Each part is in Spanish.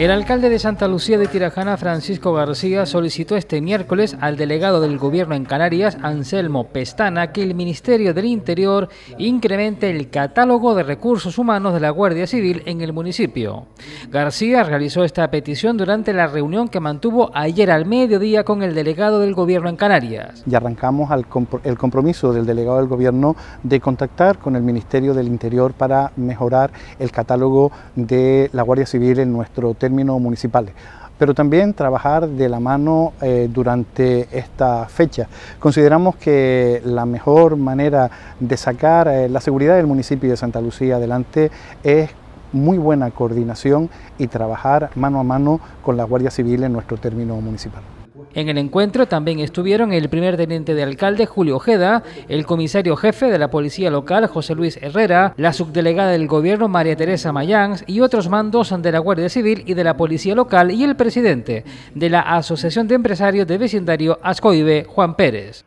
El alcalde de Santa Lucía de Tirajana, Francisco García, solicitó este miércoles al delegado del gobierno en Canarias, Anselmo Pestana, que el Ministerio del Interior incremente el catálogo de recursos humanos de la Guardia Civil en el municipio. García realizó esta petición durante la reunión que mantuvo ayer al mediodía con el delegado del gobierno en Canarias. Y arrancamos al el compromiso del delegado del gobierno de contactar con el Ministerio del Interior para mejorar el catálogo de la Guardia Civil en nuestro hotel municipales pero también trabajar de la mano eh, durante esta fecha. Consideramos que la mejor manera de sacar eh, la seguridad del municipio de Santa Lucía adelante es muy buena coordinación y trabajar mano a mano con la Guardia Civil en nuestro término municipal. En el encuentro también estuvieron el primer teniente de alcalde Julio Ojeda, el comisario jefe de la policía local José Luis Herrera, la subdelegada del gobierno María Teresa Mayans y otros mandos de la Guardia Civil y de la policía local y el presidente de la Asociación de Empresarios de Vecindario Ascoibe, Juan Pérez.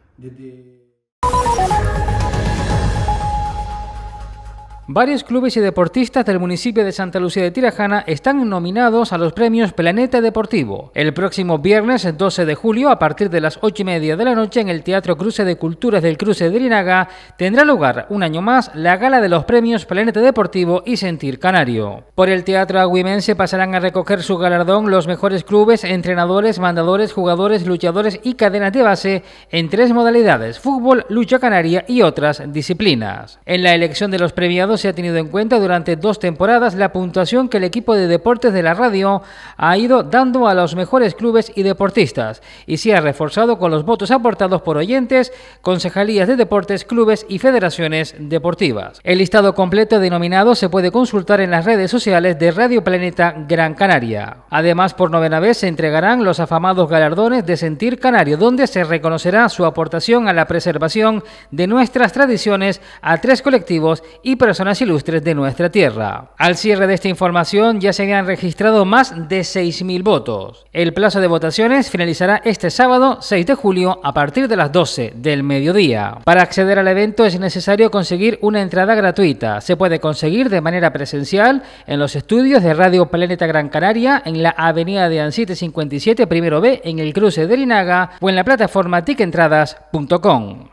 Varios clubes y deportistas del municipio de Santa Lucía de Tirajana están nominados a los premios Planeta Deportivo. El próximo viernes 12 de julio, a partir de las 8 y media de la noche, en el Teatro Cruce de Culturas del Cruce de Linaga, tendrá lugar un año más la gala de los premios Planeta Deportivo y Sentir Canario. Por el Teatro Agüimense pasarán a recoger su galardón los mejores clubes, entrenadores, mandadores, jugadores, luchadores y cadenas de base en tres modalidades: fútbol, lucha canaria y otras disciplinas. En la elección de los premiados, se ha tenido en cuenta durante dos temporadas la puntuación que el equipo de deportes de la radio ha ido dando a los mejores clubes y deportistas y se ha reforzado con los votos aportados por oyentes, concejalías de deportes, clubes y federaciones deportivas. El listado completo denominado se puede consultar en las redes sociales de Radio Planeta Gran Canaria. Además, por novena vez se entregarán los afamados galardones de Sentir Canario, donde se reconocerá su aportación a la preservación de nuestras tradiciones a tres colectivos y personas personas ilustres de nuestra tierra. Al cierre de esta información ya se han registrado más de 6.000 votos. El plazo de votaciones finalizará este sábado 6 de julio a partir de las 12 del mediodía. Para acceder al evento es necesario conseguir una entrada gratuita. Se puede conseguir de manera presencial en los estudios de Radio Planeta Gran Canaria en la avenida de Ancite 57 primero B en el cruce de Linaga o en la plataforma ticentradas.com.